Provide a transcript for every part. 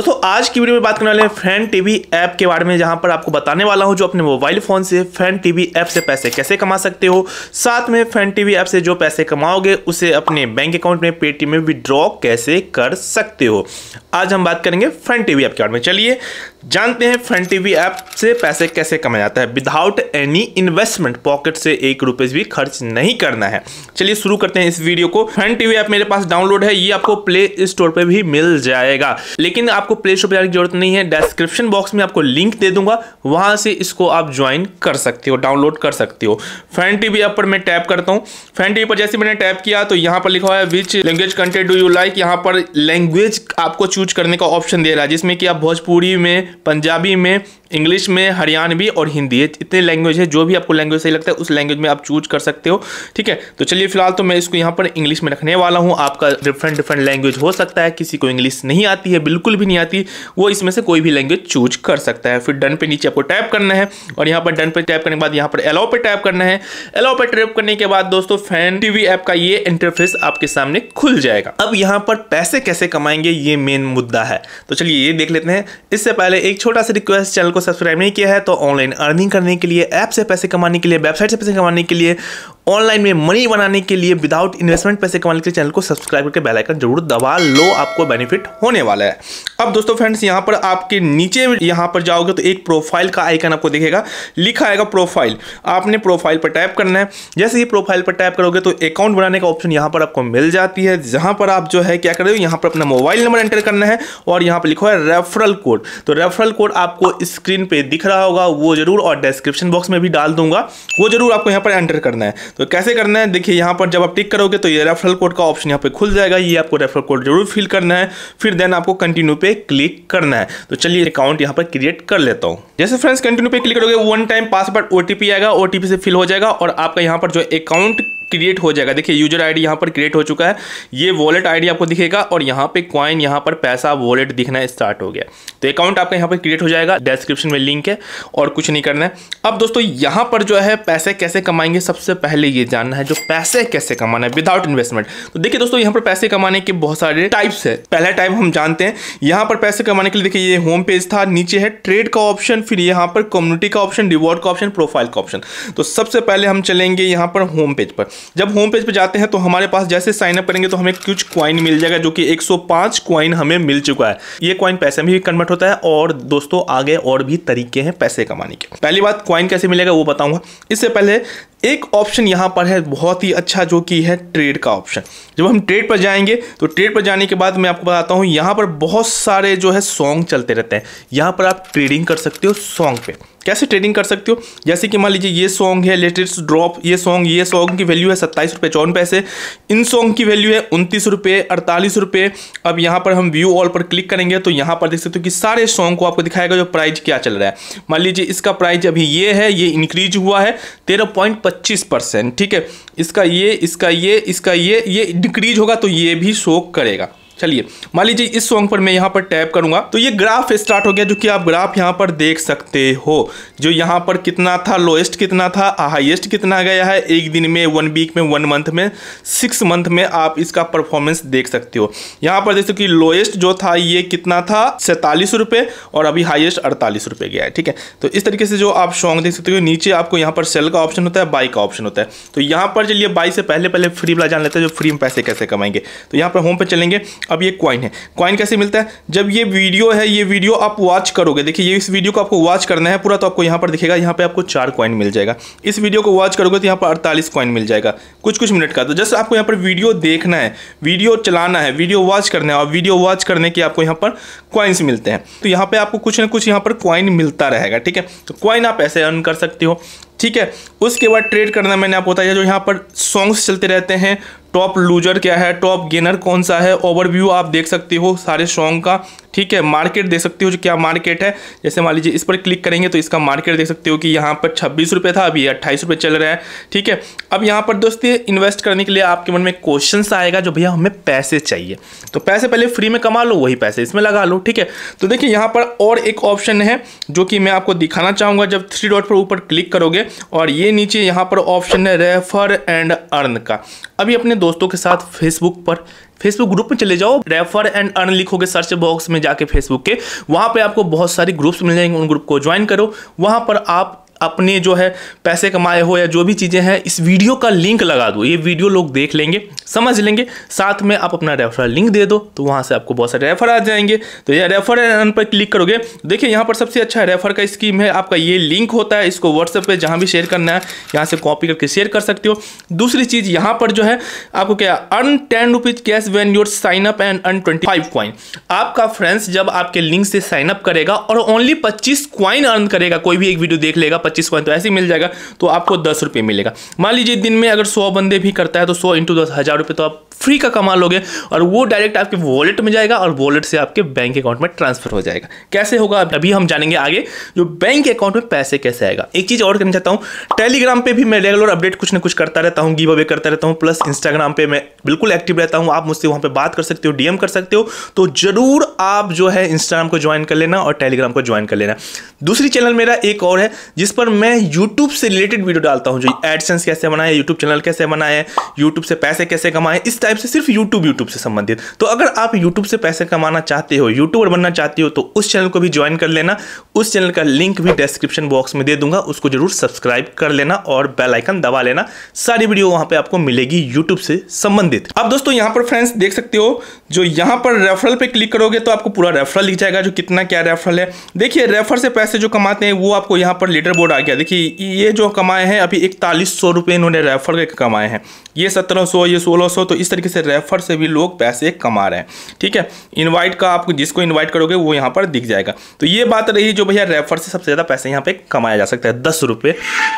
दोस्तों आज की वीडियो में बात करने वाले हैं फैन टीवी ऐप के बारे में जहां पर आपको बताने वाला हूं जो अपने मोबाइल फोन से फैन टीवी ऐप से पैसे कैसे कमा सकते हो साथ में फैन टीवी ऐप से जो पैसे कमाओगे उसे अपने बैंक अकाउंट में पेटीएम में विड्रॉ कैसे कर सकते हो आज हम बात करेंगे फैन टीवी ऐप के बारे में चलिए जानते हैं फैन टीवी ऐप से पैसे कैसे कमाया जाता है विदाउट एनी इन्वेस्टमेंट पॉकेट से एक रुपये भी खर्च नहीं करना है चलिए शुरू करते हैं इस वीडियो को फैन टीवी ऐप मेरे पास डाउनलोड है ये आपको प्ले स्टोर पर भी मिल जाएगा लेकिन आप आपको प्ले स्टोर पर जाने की जरूरत नहीं है डिस्क्रिप्शन बॉक्स में आपको लिंक दे दूंगा वहां से इसको आप ज्वाइन कर सकते हो डाउनलोड कर सकते हो फैन टीवी ऐप पर मैं टैप करता हूँ फैन टीवी पर जैसे मैंने टैप किया तो यहाँ पर लिखा हुआ है which language content do you like यहाँ पर लैंग्वेज आपको चूज करने का ऑप्शन दे रहा है जिसमें कि आप भोजपुरी में पंजाबी में इंग्लिश में हरियाणवी और हिंदी इतने लैंग्वेज है जो भी आपको लैंग्वेज सही लगता है उस लैंग्वेज में आप चूज कर सकते हो ठीक है तो चलिए फिलहाल तो मैं इसको यहाँ पर इंग्लिश में रखने वाला हूँ आपका डिफरेंट डिफरेंट लैंग्वेज हो सकता है किसी को इंग्लिश नहीं आती है बिल्कुल भी नहीं आती वो इसमें से कोई भी लैंग्वेज चूज कर सकता है फिर डन पे नीचे आपको टाइप करना है और यहाँ पर डन पे टाइप करने के बाद यहाँ पर एलाओ पे टाइप करना है एलाओ पे टाइप करने के बाद दोस्तों फैन टी ऐप का ये इंटरफेस आपके सामने खुल जाएगा अब यहाँ पर पैसे कैसे कमाएंगे ये मेन मुद्दा है तो चलिए ये देख लेते हैं इससे पहले एक छोटा सा रिक्वेस्ट चैनल को सब्सक्राइब नहीं किया है तो ऑनलाइन अर्निंग करने के लिए ऐप से पैसे कमाने के लिए वेबसाइट से पैसे कमाने के लिए ऑनलाइन में मनी बनाने के लिए विदाउट इन्वेस्टमेंट पैसे कमाने के लिए चैनल को सब्सक्राइब करके बेल आइकन जरूर दबा लो आपको बेनिफिट होने वाला है अब दोस्तों फ्रेंड्स यहाँ पर आपके नीचे यहाँ पर जाओगे तो एक प्रोफाइल का आइकन आपको दिखेगा लिखा आएगा प्रोफाइल आपने प्रोफाइल पर टाइप करना है जैसे ही प्रोफाइल पर टाइप करोगे तो अकाउंट बनाने का ऑप्शन यहाँ पर आपको मिल जाती है जहाँ पर आप जो है क्या कर रहे हो यहाँ पर अपना मोबाइल नंबर एंटर करना है और यहाँ पर लिखा है रेफरल कोड तो रेफरल कोड आपको स्क्रीन पर दिख रहा होगा वो जरूर और डिस्क्रिप्शन बॉक्स में भी डाल दूंगा वो जरूर आपको यहाँ पर एंटर करना है तो कैसे करना है देखिए यहाँ पर जब आप टिक करोगे तो ये रेफरल कोड का ऑप्शन यहाँ पे खुल जाएगा ये आपको रेफरल कोड जरूर फिल करना है फिर देन आपको कंटिन्यू पे क्लिक करना है तो चलिए अकाउंट यहाँ पर क्रिएट कर लेता हूँ जैसे फ्रेंड्स कंटिन्यू पे क्लिक करोगे वन टाइम पासवर्ड ओ आएगा ओ से फिल हो जाएगा और आपका यहाँ पर जो अकाउंट क्रिएट हो जाएगा देखिए यूजर आईडी यहाँ पर क्रिएट हो चुका है ये वॉलेट आईडी आपको दिखेगा और यहाँ पे क्वाइन यहाँ पर पैसा वॉलेट दिखना स्टार्ट हो गया तो अकाउंट आपका यहाँ पर क्रिएट हो जाएगा डिस्क्रिप्शन में लिंक है और कुछ नहीं करना है अब दोस्तों यहाँ पर जो है पैसे कैसे कमाएंगे सबसे पहले ये जानना है जो पैसे कैसे कमाना है विदाउट इन्वेस्टमेंट तो देखिए दोस्तों यहाँ पर पैसे कमाने के बहुत सारे टाइप्स है पहला टाइप हम जानते हैं यहाँ पर पैसे कमाने के लिए देखिए ये होम पेज था नीचे है ट्रेड का ऑप्शन फिर यहाँ पर कम्युनिटी का ऑप्शन रिवॉर्ड का ऑप्शन प्रोफाइल का ऑप्शन तो सबसे पहले हम चलेंगे यहाँ पर होम पेज पर जब होम पेज पर जाते हैं तो हमारे पास जैसे साइन अप करेंगे तो हमें कुछ क्वाइन मिल जाएगा जो कि 105 क्वाइन हमें मिल चुका है ये क्वाइन पैसे में भी कन्वर्ट होता है और दोस्तों आगे और भी तरीके हैं पैसे कमाने के पहली बात क्वाइन कैसे मिलेगा वो बताऊंगा इससे पहले एक ऑप्शन यहां पर है बहुत ही अच्छा जो कि है ट्रेड का ऑप्शन जब हम ट्रेड पर जाएंगे तो ट्रेड पर जाने के बाद मैं आपको बताता हूं यहां पर बहुत सारे जो है सॉन्ग चलते रहते हैं यहां पर आप ट्रेडिंग कर सकते हो सॉन्ग पे कैसे ट्रेडिंग कर सकते हो जैसे कि मान लीजिए ये सॉन्ग है लेटेस्ट ड्रॉप ये सॉन्ग ये सॉन्ग की वैल्यू है सत्ताईस रुपये चौवन पैसे इन सॉन्ग की वैल्यू है उनतीस रुपये अड़तालीस रुपये अब यहाँ पर हम व्यू ऑल पर क्लिक करेंगे तो यहाँ पर देख सकते हो कि सारे सॉन्ग को आपको दिखाएगा जो प्राइज क्या चल रहा है मान लीजिए इसका प्राइज अभी ये है ये इंक्रीज हुआ है तेरह ठीक है इसका ये इसका ये इसका ये ये डिक्रीज होगा तो ये भी शो करेगा चलिए मान लीजिए इस सॉन्ग पर मैं यहाँ पर टैप करूंगा तो ये ग्राफ स्टार्ट हो गया जो कि आप ग्राफ यहाँ पर देख सकते हो जो यहाँ पर कितना था लोएस्ट कितना था हाईएस्ट कितना गया है एक दिन में वन वीक में वन मंथ में सिक्स मंथ में आप इसका परफॉर्मेंस देख सकते हो यहाँ पर देख सकते कि लोएस्ट जो था ये कितना था सैंतालीस और अभी हाइएस्ट अड़तालीस गया है ठीक है तो इस तरीके से जो आप सॉन्ग देख सकते हो नीचे आपको यहाँ पर सेल का ऑप्शन होता है बाई का ऑप्शन होता है तो यहाँ पर चलिए बाई से पहले पहले फ्री वाला जान लेते हैं जो फ्री में पैसे कैसे कमाएंगे तो यहाँ पर होम पर चलेंगे अब ये क्वाइन है क्वाइन कैसे मिलता है जब ये वीडियो है ये वीडियो आप वॉच करोगे देखिए ये इस वीडियो को आपको वॉच करना है पूरा तो आपको यहाँ पर दिखेगा यहाँ पे आपको चार क्वाइन मिल जाएगा इस वीडियो को वॉच करोगे तो यहाँ पर अड़तालीस क्वाइन मिल जाएगा कुछ कुछ मिनट का तो जस्ट आपको यहाँ पर वीडियो देखना है वीडियो चलाना है वीडियो वॉच करना है और वीडियो वॉच करने के आपको यहाँ पर क्वाइंस मिलते हैं तो यहाँ पर आपको कुछ ना कुछ यहाँ पर क्वाइन मिलता रहेगा ठीक है तो क्वाइन आप ऐसे अर्न कर सकते हो ठीक है उसके बाद ट्रेड करना मैंने आपको बताया जो यहाँ पर सॉन्ग्स चलते रहते हैं टॉप लूजर क्या है टॉप गेनर कौन सा है ओवरव्यू आप देख सकते हो सारे सॉन्ग का ठीक है मार्केट देख सकते हो जो क्या मार्केट है जैसे मान लीजिए इस पर क्लिक करेंगे तो इसका मार्केट देख सकते हो कि यहाँ पर छब्बीस रुपये था अभी अट्ठाईस रुपये चल रहा है ठीक है अब यहाँ पर दोस्ती इन्वेस्ट करने के लिए आपके मन में क्वेश्चन आएगा जो भैया हमें पैसे चाहिए तो पैसे पहले फ्री में कमा लो वही पैसे इसमें लगा लो ठीक है तो देखिए यहाँ पर और एक ऑप्शन है जो कि मैं आपको दिखाना चाहूँगा जब थ्री डॉट पर ऊपर क्लिक करोगे और ये नीचे यहाँ पर ऑप्शन है रेफर एंड अर्न का अभी अपने दोस्तों के साथ फेसबुक पर फेसबुक ग्रुप में चले जाओ रेफर एंड अर्न लिखोगे सर्च बॉक्स में जाके फेसबुक के वहाँ पे आपको बहुत सारी ग्रुप्स मिल जाएंगे उन ग्रुप को ज्वाइन करो वहाँ पर आप अपने जो है पैसे कमाए हो या जो भी चीज़ें हैं इस वीडियो का लिंक लगा दो ये वीडियो लोग देख लेंगे समझ लेंगे साथ में आप अपना रेफरल लिंक दे दो तो वहाँ से आपको बहुत सारे रेफर आ जाएंगे तो ये रेफर एन पर क्लिक करोगे देखिए यहाँ पर सबसे अच्छा रेफर का स्कीम है आपका ये लिंक होता है इसको व्हाट्सएप पर जहाँ भी शेयर करना है यहाँ से कॉपी करके शेयर कर सकते हो दूसरी चीज़ यहाँ पर जो है आपको क्या earn ten rupees cash when your sign up and earn twenty five coin आपका फ्रेंड्स जब आपके लिंक से साइनअप करेगा और ओनली पच्चीस क्वाइन अर्न करेगा कोई भी एक वीडियो देख लेगा पच्चीस कॉइन तो ऐसे ही मिल जाएगा तो आपको दस रुपये मिलेगा मान लीजिए दिन में अगर सौ बंदे भी करता है तो सौ इंटू दस हज़ार रुपये तो आप फ्री का कमा लोगे और वो डायरेक्ट आपके वॉलेट में जाएगा और वॉलेट से आपके बैंक अकाउंट में ट्रांसफर हो जाएगा कैसे होगा अभी हम जानेंगे आगे जो बैंक अकाउंट में पैसे कैसे आएगा एक चीज़ और करना चाहता हूँ टेलीग्राम पर भी मैं रेगुलर अपडेट कुछ ना कुछ करता रहता हूँ गिव अवे करता रहता हूँ प्लस इंस्टाग्राम पे मैं बिल्कुल एक्टिव रहता हूँ आप मुझसे वहाँ पर बात कर सकते हो डीएम कर सकते हो तो जरूर आप जो है इंस्टाग्राम को ज्वाइन कर लेना और टेलीग्राम को ज्वाइन कर लेना दूसरी चैनल मेरा एक और है जिस पर मैं यूट्यूब से रिलेटेड वीडियो डालता हूँ जो एडसेंस कैसे बनाए यूट्यूब चैनल कैसे बनाए यूट्यूब से पैसे कैसे कमाएं इस टाइप से सिर्फ यूट्यूब यूट्यूब से संबंधित तो अगर आप यूट्यूब से पैसे कमाना चाहते हो यूट्यूबर बनना चाहते हो तो उस चैनल को भी ज्वाइन कर लेना उस चैनल का लिंक भी डिस्क्रिप्शन बॉक्स में दे दूंगा उसको जरूर सब्सक्राइब कर लेना और बेलाइकन दबा लेना सारी वीडियो वहाँ पर आपको मिलेगी यूट्यूब से संबंधित अब दोस्तों यहाँ पर फ्रेंड्स देख सकते हो जो यहाँ पर रेफरल पर क्लिक करोगे तो आपको पूरा रेफरल लिख जाएगा जो कितना क्या रेफरल है देखिए रेफर से पैसे जो कमाते हैं वो आपको यहाँ पर लीडर बोर्ड मोड आ गया देखिए ये जो कमाए हैं अभी इकतालीस सौ रुपये इन्होंने रेफर के कमाए हैं ये सत्रह सौ ये सोलह सौ तो इस तरीके से रेफर से भी लोग पैसे कमा रहे हैं ठीक है इनवाइट का आप जिसको इनवाइट करोगे वो यहाँ पर दिख जाएगा तो ये बात रही जो भैया रेफर से सबसे ज़्यादा पैसे यहाँ पर कमाया जा सकता है दस रुपये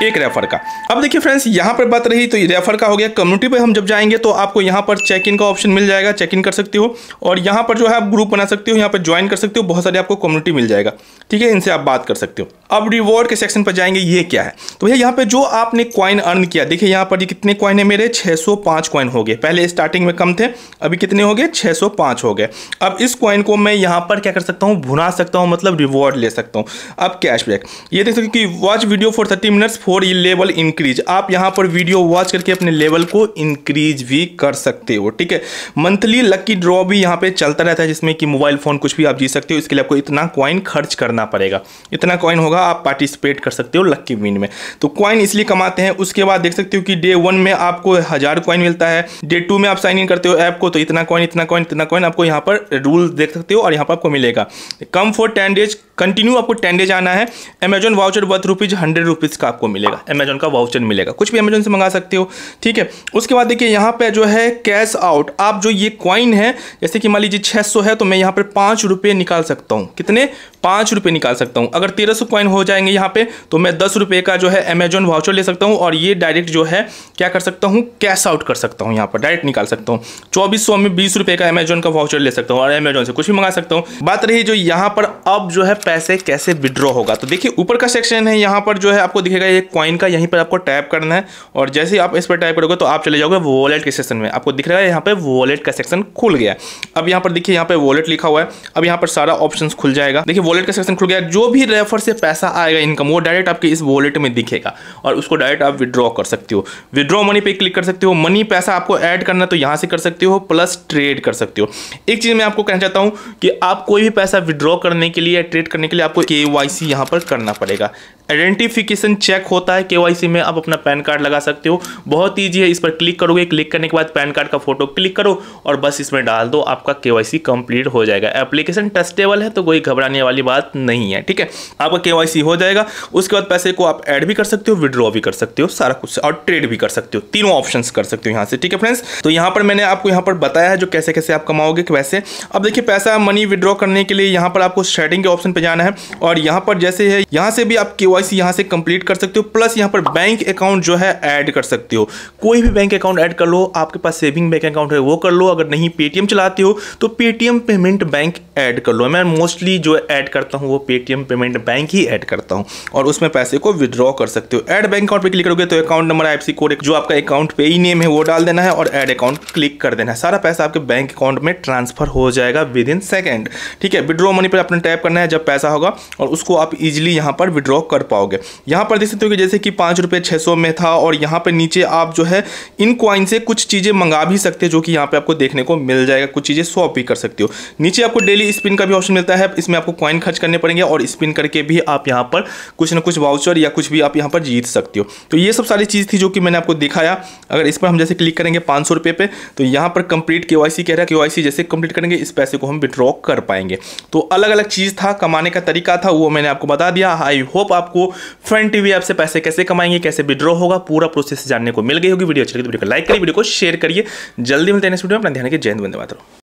एक रेफर का अब देखिए फ्रेंड्स यहाँ पर बात रही तो रेफर का हो गया कम्युनिटी पर हम जब जाएंगे तो आपको यहाँ पर चेक इन का ऑप्शन मिल जाएगा चेक इन कर सकते हो और यहाँ पर जो है आप ग्रुप बना सकते हो यहाँ पर ज्वाइन कर सकते हो बहुत सारे आपको कम्युनिटी मिल जाएगा ठीक है इनसे आप बात कर सकते हो अब रिवॉर्ड के सेक्शन पर जाएंगे ये क्या है तो भैया यहाँ पे जो आपने क्वाइन अर्न किया देखिए यहाँ पर ये कितने क्वाइन है मेरे 605 सौ क्वाइन हो गए पहले स्टार्टिंग में कम थे अभी कितने हो गए 605 हो गए अब इस क्वाइन को मैं यहाँ पर क्या कर सकता हूँ भुना सकता हूँ मतलब रिवॉर्ड ले सकता हूँ अब कैशबैक ये देख सकते कि watch video for thirty minutes for ये लेवल इंक्रीज आप यहाँ पर वीडियो वॉच करके अपने लेवल को इंक्रीज भी कर सकते हो ठीक है मंथली लकी ड्रॉ भी यहाँ पर चलता रहता है जिसमें कि मोबाइल फ़ोन कुछ भी आप जीत सकते हो इसके लिए आपको इतना क्वाइन खर्च करना पड़ेगा इतना क्वाइन होगा आप पार्टिसिपेट कर सकते सकते हो लक्की विन में तो क्वाइन इसलिए कमाते हैं उसके बाद देख सकते हो कि डे वन में आपको हज़ार क्वाइन मिलता है डे टू में आप साइन इन करते हो ऐप को तो इतना क्वाइन इतना क्वाइन इतना क्वाइन आपको यहाँ पर रूल देख सकते हो और यहाँ पर आपको मिलेगा come for ten days continue आपको टेन डेज आना है Amazon voucher worth rupees hundred rupees का आपको मिलेगा अमेजन का वाउचर मिलेगा कुछ भी अमेजन से मंगा सकते हो ठीक है उसके बाद देखिए यहाँ पर जो है कैश आउट आप जो ये क्वाइन है जैसे कि मान लीजिए छः है तो मैं यहाँ पर पाँच रुपये निकाल सकता हूँ कितने पाँच रुपये निकाल सकता हूँ अगर तेरह सौ हो जाएंगे यहाँ पे तो मैं दस का जो है अमेजन वाउचर ले सकता हूँ और ये डायरेक्ट जो है क्या कर सकता हूँ कैश आउट कर सकता हूँ यहाँ पर डायरेक्ट निकाल सकता हूँ चौबीस सौ में बीस का अमेजन का वाउचर ले सकता हूँ और अमेजन से कुछ भी मंगा सकता हूँ बात रही जो यहाँ पर अब जो है पैसे कैसे विड्रॉ होगा तो देखिए ऊपर का सेक्शन है यहाँ पर जो है आपको दिखेगा ये कॉइन का यहीं पर आपको टैप करना है और जैसे ही आप इस पर टैप करोगे तो आप चले जाओगे वॉलेट के सेक्शन में आपको दिख रहा है यहाँ पर वॉलेट का सेक्शन खुल गया अब यहाँ पर देखिए यहाँ पर वॉलेट लिखा हुआ है अब यहाँ पर सारा ऑप्शन खुल जाएगा देखिए वॉलेट का सेक्शन खुल गया जो भी रेफर से पैसा आएगा इनकम वो डायरेक्ट आपके इस वॉलेट में दिखेगा और उसको डायरेक्ट आप विड्रॉ कर सकते हो विड्रॉ मनी पे क्लिक कर सकते हो मनी पैसा आपको ऐड करना तो यहाँ से कर सकते हो प्लस ट्रेड कर सकते हो एक चीज़ मैं आपको कहना चाहता हूँ कि आप कोई भी पैसा विड्रॉ करने के लिए ट्रेड करने के लिए आपको के वाई यहाँ पर करना पड़ेगा आइडेंटिफिकेशन चेक होता है के में आप अपना पैन कार्ड लगा सकते हो बहुत ईजी है इस पर क्लिक करोगे क्लिक करने के बाद पैन कार्ड का फोटो क्लिक करो और बस इसमें डाल दो आपका के कंप्लीट हो जाएगा एप्लीकेशन टेस्टेबल है तो कोई घबराने वाली बात नहीं है ठीक है आपका के हो जाएगा उसके बाद पैसे को आप ऐड भी कर सकते हो विड्रॉ भी कर सकते हो सारा कुछ और ट्रेड भी कर सकते हो तीनों ऑप्शन कर सकते हो यहाँ से ठीक है फ्रेंड्स तो यहाँ पर मैंने आपको यहाँ पर बताया है जो कैसे कैसे आप कमाओगे वैसे अब देखिए पैसा मनी विड्रॉ करने के लिए यहाँ पर आपको शेडिंग के ऑप्शन पर जाना है और यहाँ पर जैसे है यहाँ से भी आप के वाई सी यहाँ से कंप्लीट कर सकते हो प्लस यहाँ पर बैंक अकाउंट जो है ऐड कर सकते हो कोई भी बैंक अकाउंट ऐड कर लो आपके पास सेविंग बैंक अकाउंट है वो कर लो अगर नहीं पेटीएम चलाते हो तो पेटीएम पेमेंट बैंक ऐड कर लो मैं मोस्टली जो ऐड करता हूँ वो पेटीएम पेमेंट बैंक ही ऐड करता हूँ और उसमें पैसे को विदड्रॉ कर सकते हो ऐड बैंक अकाउंट पर क्लिक करोगे तो अकाउंट नंबर आई कोड जो आपका अकाउंट पे ही नेम है वो डाल देना है और एड अकाउंट क्लिक कर देना है सारा पैसा आपके बैंक अकाउंट में ट्रांसफर हो जाएगा विद इन सेकेंड ठीक है विड्रॉ मनी पर आपने टैप करना है जब पैसा पैसा होगा और उसको आप इजीली यहाँ पर विड्रॉ कर पाओगे यहाँ पर देख सकते हो कि जैसे कि पाँच रुपये छः सौ में था और यहाँ पर नीचे आप जो है इन क्वाइन से कुछ चीज़ें मंगा भी सकते हो जो कि यहाँ पे आपको देखने को मिल जाएगा कुछ चीज़ें स्वॉप भी कर सकते हो नीचे आपको डेली स्पिन का भी ऑप्शन मिलता है इसमें आपको क्वाइन खर्च करने पड़ेंगे और स्पिन करके भी आप यहाँ पर कुछ ना कुछ वाउचर या कुछ भी आप यहाँ पर जीत सकते हो तो ये सब सारी चीज़ थी जो कि मैंने आपको दिखाया अगर इस पर हम जैसे क्लिक करेंगे पाँच सौ रुपये तो यहाँ पर कंप्लीट के कह रहा है के जैसे कंप्लीट करेंगे इस पैसे को हम विड्रॉ कर पाएंगे तो अलग अलग चीज़ था कमा कमाने का तरीका था वो मैंने आपको बता दिया आई होप आपको फ्रंट टीवी ऐप से पैसे कैसे कमाएंगे कैसे विड्रॉ होगा पूरा प्रोसेस जानने को मिल गई होगी वीडियो अच्छी लगी तो वीडियो को लाइक करिए वीडियो को शेयर करिए जल्दी मिलते हैं इस वीडियो में अपना ध्यान के जय हिंद